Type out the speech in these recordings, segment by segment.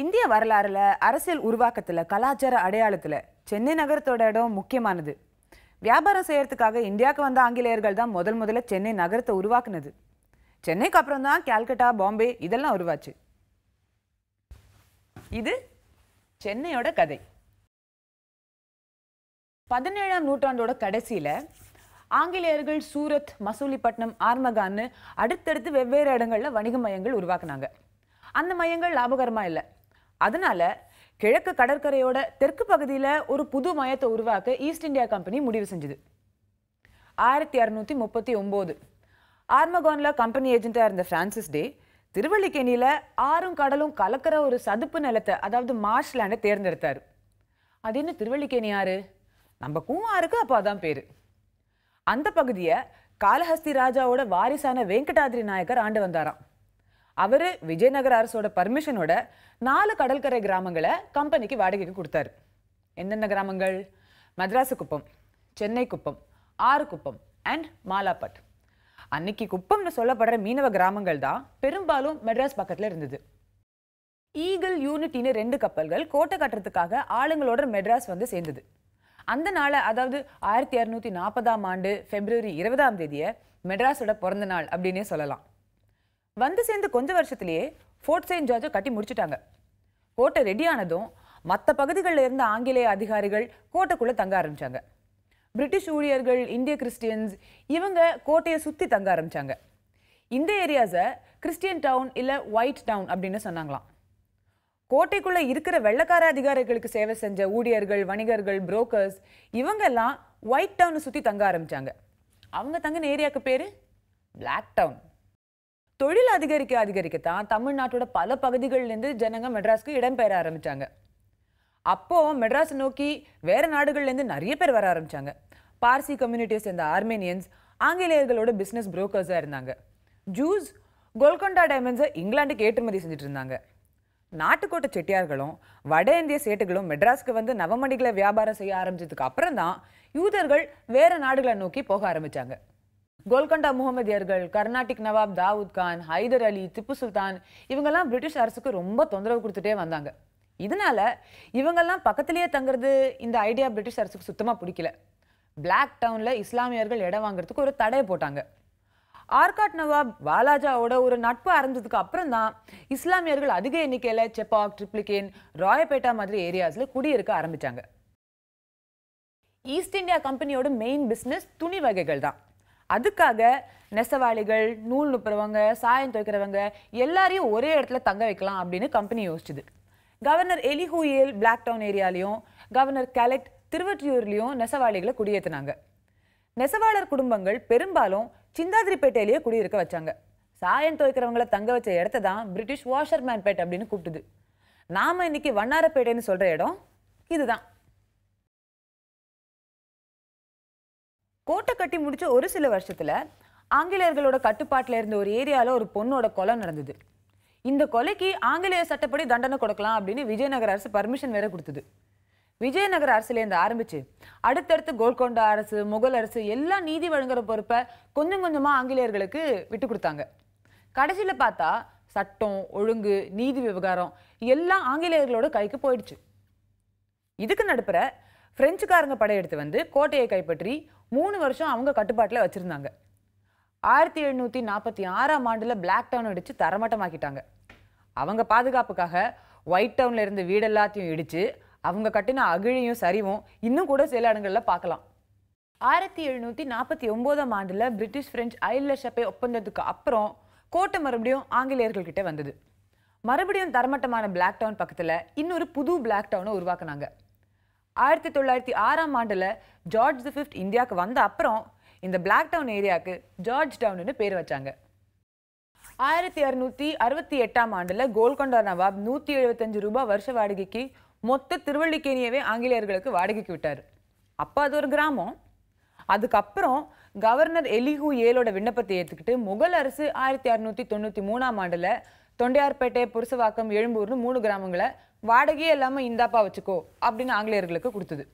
இந்திய வரலாறில் அரசியல் உருவாக்கத்தில் கலாச்சார அடையாளத்தில் சென்னை நகரத்தோட இடம் முக்கியமானது வியாபாரம் செய்கிறதுக்காக இந்தியாவுக்கு வந்த ஆங்கிலேயர்கள் தான் முதல் முதல்ல சென்னை நகரத்தை உருவாக்குனது சென்னைக்கு அப்புறம் தான் கேல்கட்டா பாம்பே இதெல்லாம் உருவாச்சு இது சென்னையோட கதை பதினேழாம் நூற்றாண்டோட கடைசியில் ஆங்கிலேயர்கள் சூரத் மசூலிப்பட்டினம் ஆர்மகான்னு அடுத்தடுத்து வெவ்வேறு இடங்களில் வணிக மையங்கள் உருவாக்குனாங்க அந்த மையங்கள் லாபகரமாக இல்லை அதனால கிழக்கு கடற்கரையோட தெற்கு பகுதியில் ஒரு புது மையத்தை உருவாக்க ஈஸ்ட் இந்தியா கம்பெனி முடிவு செஞ்சுது ஆயிரத்தி இரநூத்தி முப்பத்தி ஒம்போது ஆர்மகோனில் கம்பெனி ஏஜென்ட்டாக இருந்த ஃப்ரான்சிஸ் டே திருவள்ளிக்கேணியில் ஆறும் கடலும் கலக்கிற ஒரு சதுப்பு நிலத்தை அதாவது மார்ஷ் லேண்டை தேர்ந்தெடுத்தார் அது என்ன திருவள்ளிக்கேணி ஆறு நம்ம கூவாருக்கு அப்போ அதான் பேர் அந்த பகுதியை காலஹஸ்தி ராஜாவோட வாரிசான வெங்கடாதிரி நாயக்கர் ஆண்டு வந்தாராம் அவர் விஜயநகர அரசோட பர்மிஷனோட நாலு கடற்கரை கிராமங்களை கம்பெனிக்கு வாடகைக்கு கொடுத்தாரு என்னென்ன கிராமங்கள் மദ്രാസ് குப்பம் சென்னை குப்பம் ஆறு குப்பம் அண்ட் மாலாப்பட் அன்னைக்கு குப்பம்னு சொல்லப்படுற மீனவ கிராமங்கள் தான் பெரும்பாலும் மெட்ராஸ் பக்கத்தில் இருந்தது ஈகிள் யூனிட்டின்னு ரெண்டு கப்பல்கள் கோட்டை கட்டுறதுக்காக ஆளுங்களோட மெட்ராஸ் வந்து சேர்ந்தது அந்த நாளை அதாவது ஆயிரத்தி இரநூத்தி நாற்பதாம் ஆண்டு பிப்ரவரி இருபதாம் தேதியை மெட்ராஸோட பிறந்த நாள் அப்படின்னே சொல்லலாம் வந்து சேர்ந்து கொஞ்ச வருஷத்துலேயே ஃபோர்ட் செயின்ட் ஜார்ஜை கட்டி முடிச்சிட்டாங்க கோட்டை ரெடி ஆனதும் மற்ற பகுதிகளில் இருந்த ஆங்கிலேய அதிகாரிகள் கோட்டைக்குள்ளே தங்க ஆரம்பித்தாங்க பிரிட்டிஷ் ஊழியர்கள் இந்திய கிறிஸ்டியன்ஸ் இவங்க கோட்டையை சுற்றி தங்க ஆரம்பித்தாங்க இந்த ஏரியாஸை கிறிஸ்டியன் டவுன் இல்லை ஒயிட் டவுன் அப்படின்னு சொன்னாங்களாம் கோட்டைக்குள்ளே இருக்கிற வெள்ளக்கார அதிகாரிகளுக்கு சேவை செஞ்ச ஊழியர்கள் வணிகர்கள் புரோக்கர்ஸ் இவங்கெல்லாம் ஒயிட் டவுனை சுற்றி தங்க ஆரம்பித்தாங்க அவங்க தங்கின ஏரியாவுக்கு பேர் பிளாக் டவுன் தொழில் அதிகரிக்க அதிகரிக்கத்தான் தமிழ்நாட்டோட பல பகுதிகளிலிருந்து ஜனங்க மெட்ராஸ்க்கு இடம்பெயர ஆரம்பித்தாங்க அப்போது மெட்ராஸை நோக்கி வேற நாடுகள்லேருந்து நிறைய பேர் வர ஆரம்பித்தாங்க பார்சி கம்யூனிட்டியை சேர்ந்த ஆர்மேனியன்ஸ் ஆங்கிலேயர்களோட பிஸ்னஸ் புரோக்கர்ஸாக இருந்தாங்க ஜூஸ் கோல்கொண்டா டைமண்ட்ஸை இங்கிலாந்துக்கு ஏற்றுமதி செஞ்சுட்டு இருந்தாங்க நாட்டுக்கோட்டை செட்டியார்களும் வட இந்திய சேட்டுகளும் மெட்ராஸ்க்கு வந்து நவமணிகளை வியாபாரம் செய்ய ஆரம்பித்ததுக்கு அப்புறம் தான் யூதர்கள் வேறு நாடுகளை நோக்கி போக ஆரம்பித்தாங்க கோல்கண்டா முகமதியர்கள் கர்நாடிக் நவாப் தாவூத் கான் ஹைதர் அலி திப்பு சுல்தான் இவங்கெல்லாம் பிரிட்டிஷ் அரசுக்கு ரொம்ப தொந்தரவு கொடுத்துட்டே வந்தாங்க இதனால இவங்கெல்லாம் பக்கத்திலேயே தங்குறது இந்த ஐடியா பிரிட்டிஷ் அரசுக்கு சுத்தமாக பிடிக்கல பிளாக் டவுனில் இஸ்லாமியர்கள் இடம் வாங்குறதுக்கு ஒரு தடையை போட்டாங்க ஆர்காட் நவாப் வாலாஜாவோட ஒரு நட்பு ஆரம்பிச்சதுக்கு அப்புறம் தான் இஸ்லாமியர்கள் அதிக எண்ணிக்கையில் செப்பாக் ட்ரிப்ளிகேன் ராயப்பேட்டா மாதிரி ஏரியாஸில் குடியிருக்க ஆரம்பித்தாங்க ஈஸ்ட் இந்தியா கம்பெனியோட மெயின் பிஸ்னஸ் துணி வகைகள் தான் அதுக்காக நெசவாளிகள் நூல் நுப்புறவங்க சாயம் துவைக்கிறவங்க எல்லாரையும் ஒரே இடத்துல தங்க வைக்கலாம் அப்படின்னு கம்பெனி யோசிச்சுது கவர்னர் எலிஹூயல் பிளாக் டவுன் ஏரியாலையும் கவர்னர் கலெக்ட் திருவற்றியூர்லேயும் நெசவாளிகளை குடியேற்றினாங்க நெசவாளர் குடும்பங்கள் பெரும்பாலும் சிந்தாதிரிப்பேட்டையிலேயே குடியிருக்க வச்சாங்க சாயம் துவைக்கிறவங்கள தங்க வச்ச இடத்த தான் பிரிட்டிஷ் வாஷர்மேன் பேட் அப்படின்னு கூப்பிட்டுது நாம் இன்னைக்கு வண்ணாரப்பேட்டைன்னு சொல்கிற இடம் இதுதான் கோட்டை கட்டி முடிச்ச ஒரு சில வருஷத்துல ஆங்கிலேயர்களோட கட்டுப்பாட்டில் இருந்த ஒரு ஏரியாவில் ஒரு பொண்ணோட கொலை நடந்தது இந்த கொலைக்கு ஆங்கிலேய சட்டப்படி தண்டனை கொடுக்கலாம் அப்படின்னு விஜயநகர அரசு பர்மிஷன் வேற கொடுத்தது விஜயநகர அரசுலேருந்து ஆரம்பிச்சு அடுத்தடுத்து கோல்கொண்டா அரசு முகல் அரசு எல்லாம் நீதி வழங்குற பொறுப்பை கொஞ்சம் கொஞ்சமாக ஆங்கிலேயர்களுக்கு விட்டு கொடுத்தாங்க கடைசியில் பார்த்தா சட்டம் ஒழுங்கு நீதி விவகாரம் எல்லாம் ஆங்கிலேயர்களோட கைக்கு போயிடுச்சு இதுக்கு நடுப்புற பிரெஞ்சுக்காரங்க படையெடுத்து வந்து கோட்டையை கைப்பற்றி மூணு வருஷம் அவங்க கட்டுப்பாட்டில் வச்சுருந்தாங்க ஆயிரத்தி எழுநூற்றி நாற்பத்தி ஆறாம் ஆண்டில் பிளாக் டவுன் அடித்து தரமட்டமாக்கிட்டாங்க அவங்க பாதுகாப்புக்காக ஒயிட் டவுனில் இருந்த வீடு எல்லாத்தையும் இடித்து அவங்க கட்டின அகிழியும் சரிவும் இன்னும் கூட சில இடங்களில் பார்க்கலாம் ஆயிரத்தி எழுநூற்றி நாற்பத்தி ஒம்போதாம் ஆண்டில் பிரிட்டிஷ் ஃப்ரெஞ்ச் ஐலஷப்பை ஷப்பே ஒப்பந்தத்துக்கு அப்புறம் கோட்டை மறுபடியும் ஆங்கிலேயர்கள்கிட்ட வந்தது மறுபடியும் தரமட்டமான பிளாக் டவுன் பக்கத்தில் இன்னொரு புது பிளாக் டவுனை உருவாக்குனாங்க ஆயிரத்தி தொள்ளாயிரத்தி ஆறாம் ஆண்டில் ஜார்ஜ் தி ஃபிஃப்த் இந்தியாவுக்கு வந்த அப்புறம் இந்த பிளாக் டவுன் ஏரியாவுக்கு ஜார்ஜ் டவுன்னு பேர் வச்சாங்க ஆயிரத்தி அறுநூற்றி அறுபத்தி எட்டாம் ஆண்டில் கோல்கொண்டா நவாப் நூற்றி எழுபத்தஞ்சு ரூபாய் வருஷ வாடகைக்கு மொத்த திருவள்ளிக்கேணியவே ஆங்கிலேயர்களுக்கு வாடகைக்கு விட்டார் அப்போ அது ஒரு கிராமம் அதுக்கப்புறம் கவர்னர் எலிஹூ ஏலோட விண்ணப்பத்தை ஏற்றுக்கிட்டு முகல் அரசு ஆயிரத்தி அறுநூற்றி தொண்ணூற்றி மூணாம் ஆண்டில் தொண்டையார்பேட்டை புருசவாக்கம் எழும்பூர்னு மூணு கிராமங்களை வாடகையே இல்லாமல் இந்தாப்பா வச்சுக்கோ அப்படின்னு ஆங்கிலேயர்களுக்கு கொடுத்தது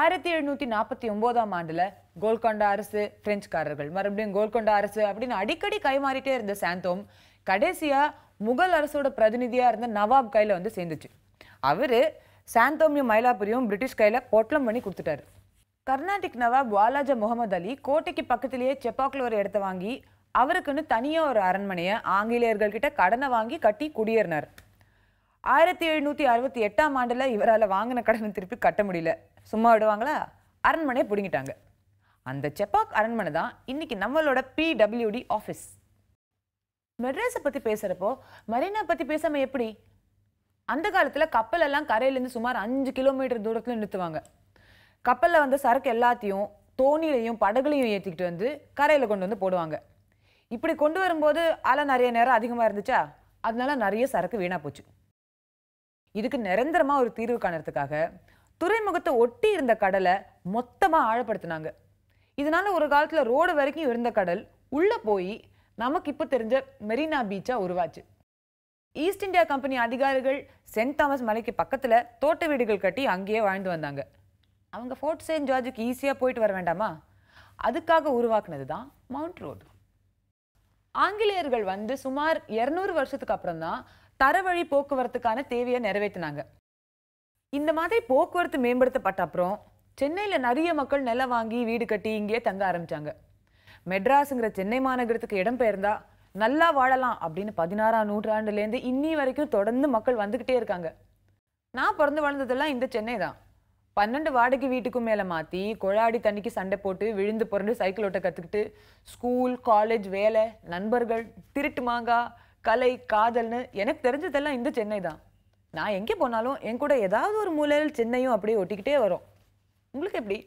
ஆயிரத்தி எழுநூற்றி நாற்பத்தி ஒம்போதாம் ஆண்டில் கோல்கொண்டா அரசு பிரெஞ்சுக்காரர்கள் மறுபடியும் கோல்கொண்டா அரசு அப்படின்னு அடிக்கடி கைமாறிட்டே இருந்த சாந்தோம் கடைசியாக முகல் அரசோட பிரதிநிதியாக இருந்த நவாப் கையில் வந்து சேர்ந்துச்சு அவர் சாந்தோமியும் மயிலாபுரியும் பிரிட்டிஷ் கையில் பொட்டலம் பண்ணி கொடுத்துட்டாரு கர்நாடிக் நவாப் வாலாஜா முகமது அலி கோட்டைக்கு பக்கத்திலேயே செப்பாக்கில் ஒரு இடத்த வாங்கி அவருக்குன்னு தனியாக ஒரு அரண்மனையை ஆங்கிலேயர்கள்கிட்ட கடனை வாங்கி கட்டி குடியேறினார் ஆயிரத்தி எழுநூற்றி அறுபத்தி எட்டாம் ஆண்டில் இவரால் வாங்கின கடனை திருப்பி கட்ட முடியல சும்மா விடுவாங்களா அரண்மனையை பிடுங்கிட்டாங்க அந்த செப்பாக் அரண்மனை தான் இன்றைக்கி நம்மளோட பிடபிள்யூடி ஆஃபீஸ் மெட்ராஸை பற்றி பேசுகிறப்போ மரீனா பற்றி பேசாமல் எப்படி அந்த காலத்தில் கப்பலெல்லாம் கரையிலேருந்து சுமார் அஞ்சு கிலோமீட்டர் தூரத்தில் நிறுத்துவாங்க கப்பலில் வந்த சரக்கு எல்லாத்தையும் தோணிலையும் படகுலையும் ஏற்றிக்கிட்டு வந்து கரையில் கொண்டு வந்து போடுவாங்க இப்படி கொண்டு வரும்போது அலை நிறைய நேரம் அதிகமாக இருந்துச்சா அதனால நிறைய சரக்கு வீணாக போச்சு இதுக்கு நிரந்தரமாக ஒரு தீர்வு காணறதுக்காக துறைமுகத்தை ஒட்டி இருந்த கடலை மொத்தமாக ஆழப்படுத்தினாங்க இதனால் ஒரு காலத்தில் ரோடு வரைக்கும் இருந்த கடல் உள்ளே போய் நமக்கு இப்போ தெரிஞ்ச மெரினா பீச்சாக உருவாச்சு ஈஸ்ட் இந்தியா கம்பெனி அதிகாரிகள் சென்ட் தாமஸ் மலைக்கு பக்கத்தில் தோட்ட வீடுகள் கட்டி அங்கேயே வாழ்ந்து வந்தாங்க அவங்க ஃபோர்ட் செயின்ட் ஜார்ஜுக்கு ஈஸியாக போயிட்டு வர வேண்டாமா அதுக்காக உருவாக்குனது தான் மவுண்ட் ரோடு ஆங்கிலேயர்கள் வந்து சுமார் இரநூறு வருஷத்துக்கு அப்புறம் தான் தரவழி போக்குவரத்துக்கான தேவையை நிறைவேற்றினாங்க இந்த மாதிரி போக்குவரத்து மேம்படுத்தப்பட்ட அப்புறம் சென்னையில் நிறைய மக்கள் நிலம் வாங்கி வீடு கட்டி இங்கேயே தங்க ஆரம்பித்தாங்க மெட்ராஸுங்கிற சென்னை மாநகரத்துக்கு இடம் நல்லா வாழலாம் அப்படின்னு பதினாறாம் நூற்றாண்டுலேருந்து இன்னி வரைக்கும் தொடர்ந்து மக்கள் வந்துக்கிட்டே இருக்காங்க நான் பிறந்து வளர்ந்ததெல்லாம் இந்த சென்னை தான் பன்னெண்டு வாடகை வீட்டுக்கும் மேலே மாற்றி கொழாடி தண்ணிக்கு சண்டை போட்டு விழுந்து புரண்டு சைக்கிள் ஓட்ட கற்றுக்கிட்டு ஸ்கூல் காலேஜ் வேலை நண்பர்கள் திருட்டு மாங்காய் கலை காதல்னு எனக்கு தெரிஞ்சதெல்லாம் இந்த சென்னை தான் நான் எங்கே போனாலும் என் கூட ஏதாவது ஒரு மூலையில் சென்னையும் அப்படியே ஒட்டிக்கிட்டே வரும் உங்களுக்கு எப்படி